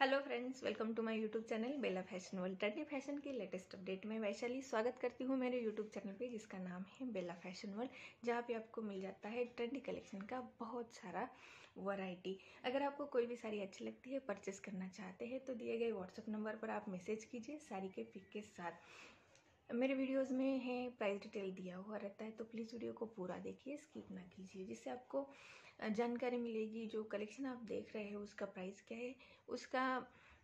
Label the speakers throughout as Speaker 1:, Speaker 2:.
Speaker 1: hello friends welcome to my YouTube channel Bela fashion world trendy fashion की latest update में वैशाली स्वागत करती हूँ मेरे यूट्यूब चैनल पे जिसका नाम है बेला फैशन वर्ल्ड जहाँ पे आपको मिल जाता है ट्रेंडी कलेक्शन का बहुत सारा वैरायटी अगर आपको कोई भी साड़ी अच्छी लगती है परचेस करना चाहते हैं तो दिए गए व्हाट्सअप नंबर पर आप मैसेज कीजिए साड़ी के पिक के साथ मेरे वीडियोस में है प्राइस डिटेल दिया हुआ रहता है तो प्लीज़ वीडियो को पूरा देखिए स्किप ना कीजिए जिससे आपको जानकारी मिलेगी जो कलेक्शन आप देख रहे हैं उसका प्राइस क्या है उसका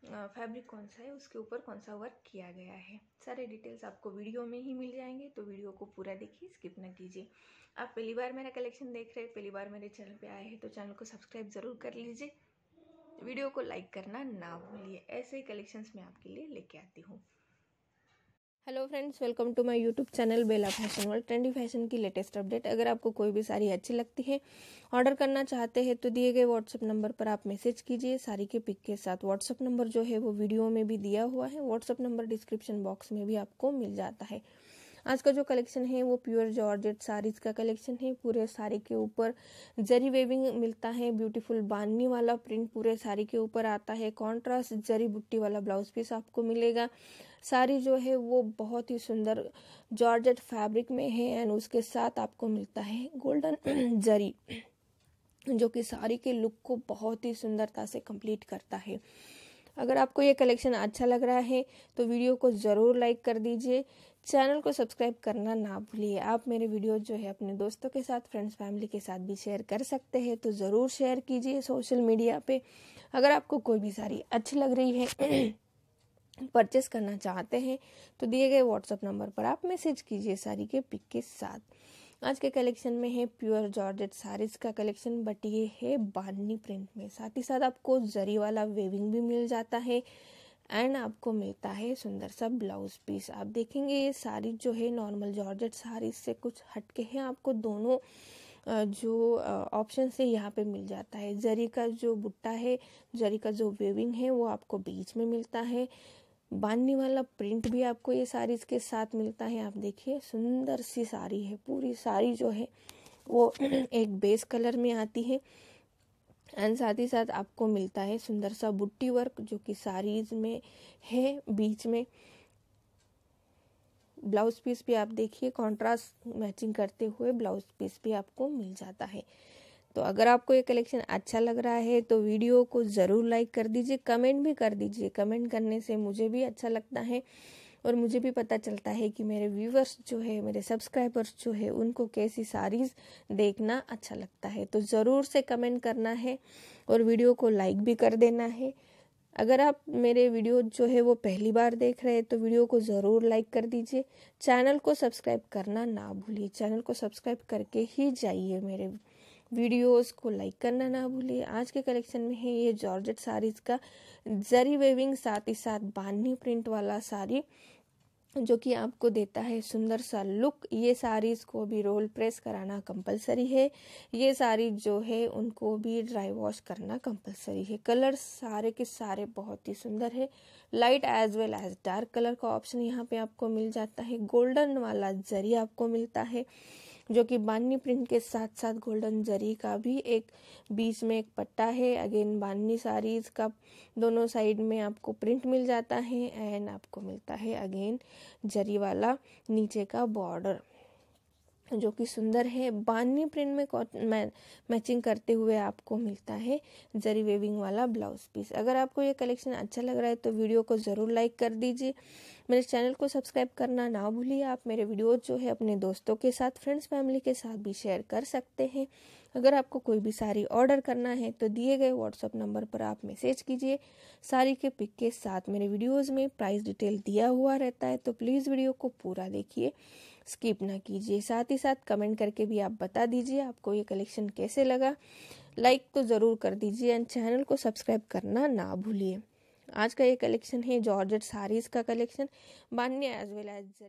Speaker 1: फैब्रिक कौन सा है उसके ऊपर कौन सा वर्क किया गया है सारे डिटेल्स आपको वीडियो में ही मिल जाएंगे तो वीडियो को पूरा देखिए स्किप ना कीजिए आप पहली बार मेरा कलेक्शन देख रहे हैं पहली बार मेरे चैनल पे आए हैं तो चैनल को सब्सक्राइब ज़रूर कर लीजिए वीडियो को लाइक करना ना भूलिए ऐसे ही कलेक्शंस मैं आपके लिए लेके आती हूँ hello friends welcome to my YouTube channel Bela fashion world trendy fashion की लेटेस्ट अपडेट अगर आपको कोई भी साड़ी अच्छी लगती है ऑर्डर करना चाहते हैं तो दिए गए व्हाट्सअप नंबर पर आप मैसेज कीजिए साड़ी के पिक के साथ व्हाट्सअप नंबर जो है वो वीडियो में भी दिया हुआ है व्हाट्सअप नंबर डिस्क्रिप्शन बॉक्स में भी आपको मिल जाता है आज का जो कलेक्शन है वो प्योर जॉर्जेट साड़ीज का कलेक्शन है पूरे साड़ी के ऊपर जरी वेविंग मिलता है ब्यूटीफुल बाननी वाला प्रिंट पूरे साड़ी के ऊपर आता है कॉन्ट्रास्ट जरी बुट्टी वाला ब्लाउज पीस आपको मिलेगा साड़ी जो है वो बहुत ही सुंदर जॉर्जेट फैब्रिक में है एंड उसके साथ आपको मिलता है गोल्डन जरी जो कि साड़ी के लुक को बहुत ही सुंदरता से कंप्लीट करता है अगर आपको ये कलेक्शन अच्छा लग रहा है तो वीडियो को ज़रूर लाइक कर दीजिए चैनल को सब्सक्राइब करना ना भूलिए आप मेरे वीडियो जो है अपने दोस्तों के साथ फ्रेंड्स फैमिली के साथ भी शेयर कर सकते हैं तो ज़रूर शेयर कीजिए सोशल मीडिया पे अगर आपको कोई भी साड़ी अच्छी लग रही है परचेस करना चाहते हैं तो दिए गए व्हाट्सअप नंबर पर आप मैसेज कीजिए साड़ी के पिक के साथ आज के कलेक्शन में है प्योर जॉर्जेट सारीज का कलेक्शन बट ये है बाननी प्रिंट में साथ ही साथ आपको जरी वाला वेविंग भी मिल जाता है एंड आपको मिलता है सुंदर सा ब्लाउज पीस आप देखेंगे ये सारी जो है नॉर्मल जॉर्जेट सारी से कुछ हटके हैं आपको दोनों जो ऑप्शन से यहाँ पे मिल जाता है जरी का जो बुट्टा है जरी का जो वेविंग है वो आपको बीच में मिलता है बांधने वाला प्रिंट भी आपको ये साड़ी के साथ मिलता है आप देखिए सुंदर सी साड़ी है पूरी साड़ी जो है वो एक बेस कलर में आती है एंड साथ ही साथ आपको मिलता है सुंदर सा बुट्टी वर्क जो कि साड़ीज में है बीच में ब्लाउज पीस भी आप देखिए कंट्रास्ट मैचिंग करते हुए ब्लाउज पीस भी आपको मिल जाता है तो अगर आपको ये कलेक्शन अच्छा लग रहा है तो वीडियो को ज़रूर लाइक कर दीजिए कमेंट भी कर दीजिए कमेंट करने से मुझे भी अच्छा लगता है और मुझे भी पता चलता है कि मेरे व्यूवर्स जो है मेरे सब्सक्राइबर्स जो है उनको कैसी सारीज देखना अच्छा लगता है तो ज़रूर से कमेंट करना है और वीडियो को लाइक भी कर देना है अगर आप मेरे वीडियो जो है वो पहली बार देख रहे हैं तो वीडियो को ज़रूर लाइक कर दीजिए चैनल को सब्सक्राइब करना ना भूलिए चैनल को सब्सक्राइब करके ही जाइए मेरे वीडियोस को लाइक करना ना भूलिए आज के कलेक्शन में है ये जॉर्जेट साड़ीज़ का जरी वेविंग साथ ही साथ बानी प्रिंट वाला साड़ी जो कि आपको देता है सुंदर सा लुक ये साड़ीज़ को भी रोल प्रेस कराना कंपलसरी है ये साड़ी जो है उनको भी ड्राई वॉश करना कंपलसरी है कलर सारे के सारे बहुत ही सुंदर है light as well as dark colour का ऑप्शन यहाँ पे आपको मिल जाता है गोल्डन वाला जरी आपको मिलता है जो कि बाननी प्रिंट के साथ साथ गोल्डन जरी का भी एक बीच में एक पट्टा है अगेन बाननी साड़ीज का दोनों साइड में आपको प्रिंट मिल जाता है एंड आपको मिलता है अगेन जरी वाला नीचे का बॉर्डर जो कि सुंदर है बानी प्रिंट में मै, मैचिंग करते हुए आपको मिलता है जरी वेविंग वाला ब्लाउज पीस अगर आपको ये कलेक्शन अच्छा लग रहा है तो वीडियो को ज़रूर लाइक कर दीजिए मेरे चैनल को सब्सक्राइब करना ना भूलिए आप मेरे वीडियो जो है अपने दोस्तों के साथ फ्रेंड्स फैमिली के साथ भी शेयर कर सकते हैं अगर आपको कोई भी साड़ी ऑर्डर करना है तो दिए गए व्हाट्सअप नंबर पर आप मैसेज कीजिए साड़ी के पिक के साथ मेरे वीडियोस में प्राइस डिटेल दिया हुआ रहता है तो प्लीज़ वीडियो को पूरा देखिए स्किप ना कीजिए साथ ही साथ कमेंट करके भी आप बता दीजिए आपको ये कलेक्शन कैसे लगा लाइक तो ज़रूर कर दीजिए एंड चैनल को सब्सक्राइब करना ना भूलिए आज का ये कलेक्शन है जॉर्जेट साड़ीज़ का कलेक्शन बान्य एज वेल एज